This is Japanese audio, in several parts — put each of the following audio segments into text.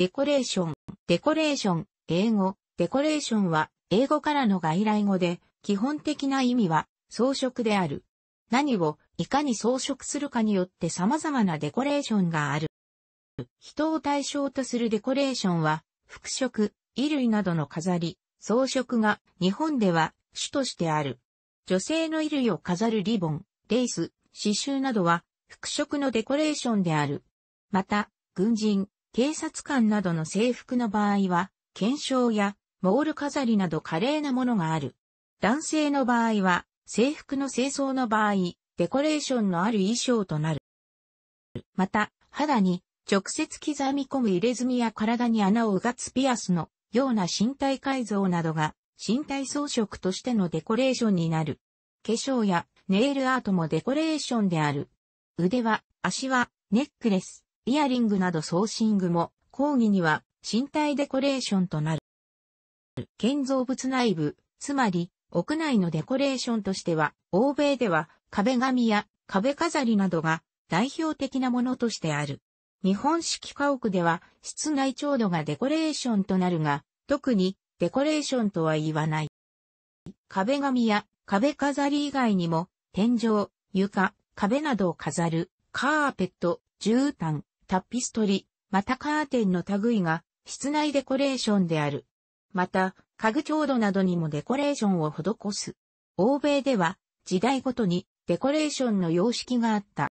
デコレーション。デコレーション、英語。デコレーションは、英語からの外来語で、基本的な意味は、装飾である。何を、いかに装飾するかによって様々なデコレーションがある。人を対象とするデコレーションは、服飾、衣類などの飾り、装飾が日本では主としてある。女性の衣類を飾るリボン、レース、刺繍などは服飾のデコレーションである。また、軍人、警察官などの制服の場合は、検証やモール飾りなど華麗なものがある。男性の場合は、制服の清掃の場合、デコレーションのある衣装となる。また、肌に直接刻み込む入れ墨や体に穴をうがつピアスのような身体改造などが身体装飾としてのデコレーションになる。化粧やネイルアートもデコレーションである。腕は、足は、ネックレス、イヤリングなどソーシングも、講義には身体デコレーションとなる。建造物内部、つまり屋内のデコレーションとしては、欧米では壁紙や壁飾りなどが代表的なものとしてある。日本式家屋では室内調度がデコレーションとなるが、特にデコレーションとは言わない。壁紙や壁飾り以外にも天井、床、壁などを飾る、カーペット、絨毯、タピストリ、またカーテンの類が室内デコレーションである。また、家具調度などにもデコレーションを施す。欧米では時代ごとにデコレーションの様式があった。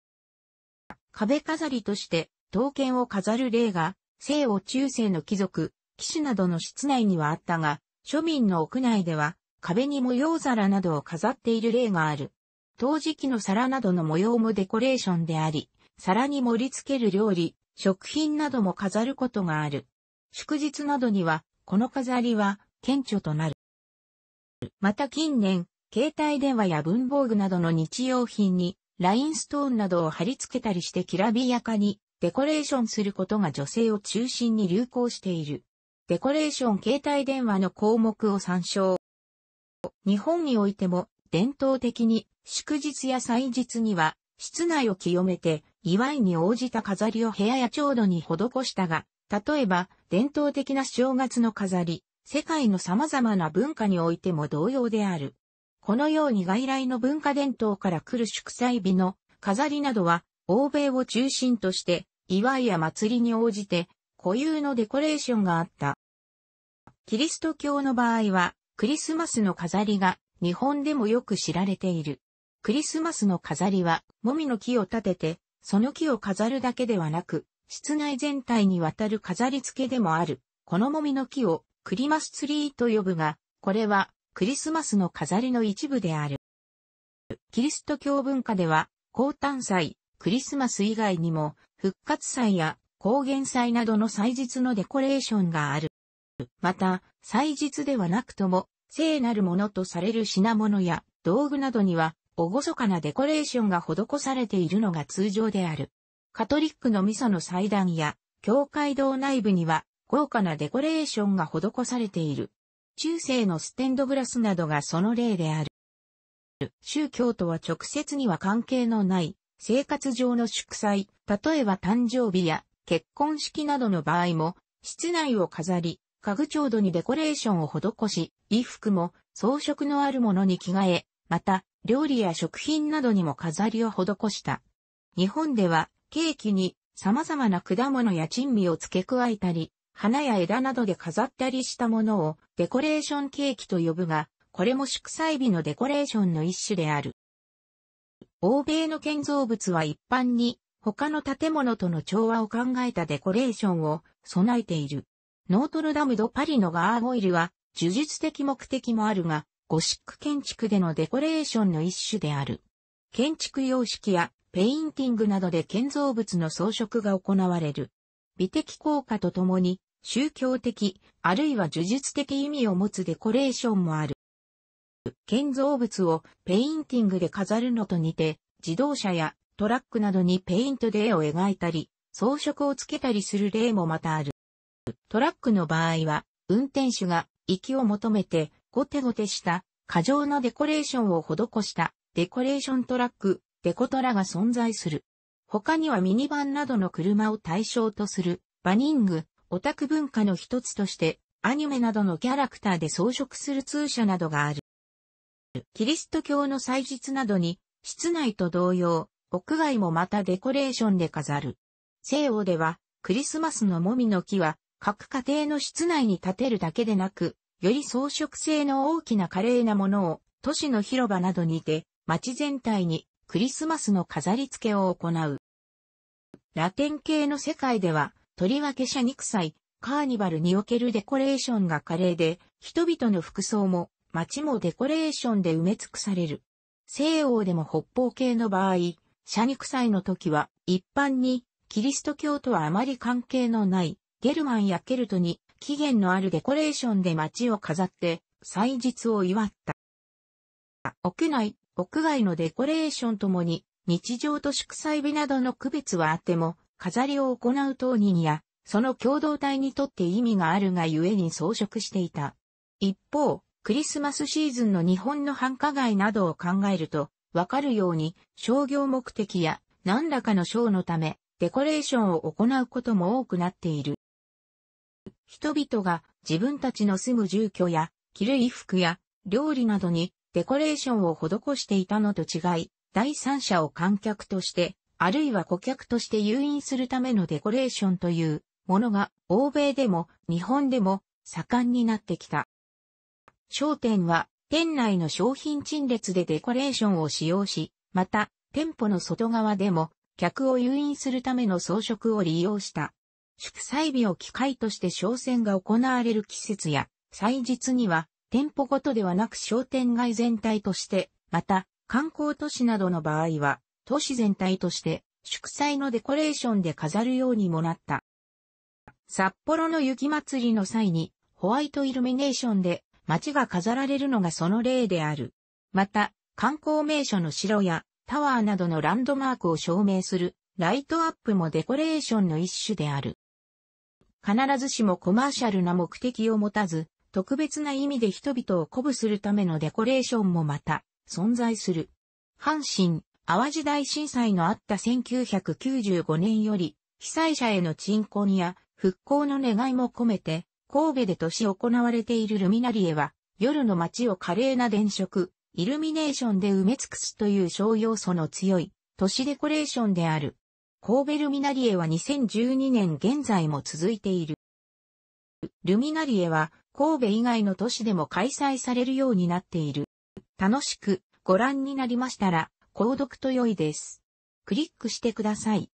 壁飾りとして刀剣を飾る例が西欧中世の貴族、騎士などの室内にはあったが、庶民の屋内では壁に模様皿などを飾っている例がある。陶磁器の皿などの模様もデコレーションであり、皿に盛り付ける料理、食品なども飾ることがある。祝日などには、この飾りは顕著となる。また近年、携帯電話や文房具などの日用品に、ラインストーンなどを貼り付けたりしてきらびやかにデコレーションすることが女性を中心に流行している。デコレーション携帯電話の項目を参照。日本においても伝統的に祝日や祭日には室内を清めて、祝いに応じた飾りを部屋や調度に施したが、例えば、伝統的な正月の飾り、世界の様々な文化においても同様である。このように外来の文化伝統から来る祝祭日の飾りなどは、欧米を中心として、祝いや祭りに応じて、固有のデコレーションがあった。キリスト教の場合は、クリスマスの飾りが日本でもよく知られている。クリスマスの飾りは、もみの木を立てて、その木を飾るだけではなく、室内全体にわたる飾り付けでもある。このもみの木をクリマスツリーと呼ぶが、これはクリスマスの飾りの一部である。キリスト教文化では、高誕祭、クリスマス以外にも、復活祭や高原祭などの祭日のデコレーションがある。また、祭日ではなくとも、聖なるものとされる品物や道具などには、厳かなデコレーションが施されているのが通常である。カトリックのミサの祭壇や、教会堂内部には、豪華なデコレーションが施されている。中世のステンドグラスなどがその例である。宗教とは直接には関係のない、生活上の祝祭、例えば誕生日や結婚式などの場合も、室内を飾り、家具調度にデコレーションを施し、衣服も装飾のあるものに着替え、また、料理や食品などにも飾りを施した。日本では、ケーキに様々な果物や珍味を付け加えたり、花や枝などで飾ったりしたものをデコレーションケーキと呼ぶが、これも祝祭日のデコレーションの一種である。欧米の建造物は一般に他の建物との調和を考えたデコレーションを備えている。ノートルダムド・パリのガーゴイルは、呪術的目的もあるが、ゴシック建築でのデコレーションの一種である。建築様式やペインティングなどで建造物の装飾が行われる。美的効果とともに宗教的あるいは呪術的意味を持つデコレーションもある。建造物をペインティングで飾るのと似て自動車やトラックなどにペイントで絵を描いたり装飾をつけたりする例もまたある。トラックの場合は運転手が息を求めてゴテゴテした過剰なデコレーションを施したデコレーショントラック、デコトラが存在する。他にはミニバンなどの車を対象とするバニング、オタク文化の一つとしてアニメなどのキャラクターで装飾する通車などがある。キリスト教の祭日などに室内と同様、屋外もまたデコレーションで飾る。西欧ではクリスマスのもみの木は各家庭の室内に建てるだけでなく、より装飾性の大きな華麗なものを、都市の広場などにて、街全体にクリスマスの飾り付けを行う。ラテン系の世界では、とりわけ社肉祭、カーニバルにおけるデコレーションが華麗で、人々の服装も、街もデコレーションで埋め尽くされる。西欧でも北方系の場合、社肉祭の時は、一般に、キリスト教とはあまり関係のない、ゲルマンやケルトに起源のあるデコレーションで街を飾って、祭日を祝った。屋内、屋外のデコレーションともに、日常と祝祭日などの区別はあっても、飾りを行う当人や、その共同体にとって意味があるがゆえに装飾していた。一方、クリスマスシーズンの日本の繁華街などを考えると、わかるように、商業目的や何らかの賞のため、デコレーションを行うことも多くなっている。人々が自分たちの住む住居や、着る衣服や、料理などにデコレーションを施していたのと違い、第三者を観客として、あるいは顧客として誘引するためのデコレーションというものが欧米でも日本でも盛んになってきた。商店は店内の商品陳列でデコレーションを使用し、また店舗の外側でも客を誘引するための装飾を利用した。祝祭日を機会として商戦が行われる季節や、祭日には、店舗ごとではなく商店街全体として、また、観光都市などの場合は、都市全体として、祝祭のデコレーションで飾るようにもなった。札幌の雪祭りの際に、ホワイトイルミネーションで、街が飾られるのがその例である。また、観光名所の城やタワーなどのランドマークを証明するライトアップもデコレーションの一種である。必ずしもコマーシャルな目的を持たず、特別な意味で人々を鼓舞するためのデコレーションもまた存在する。阪神、淡路大震災のあった1995年より、被災者への鎮魂や復興の願いも込めて、神戸で年行われているルミナリエは、夜の街を華麗な電飾、イルミネーションで埋め尽くすという商用素の強い、都市デコレーションである。神戸ルミナリエは2012年現在も続いている。ルミナリエは神戸以外の都市でも開催されるようになっている。楽しくご覧になりましたら、購読と良いです。クリックしてください。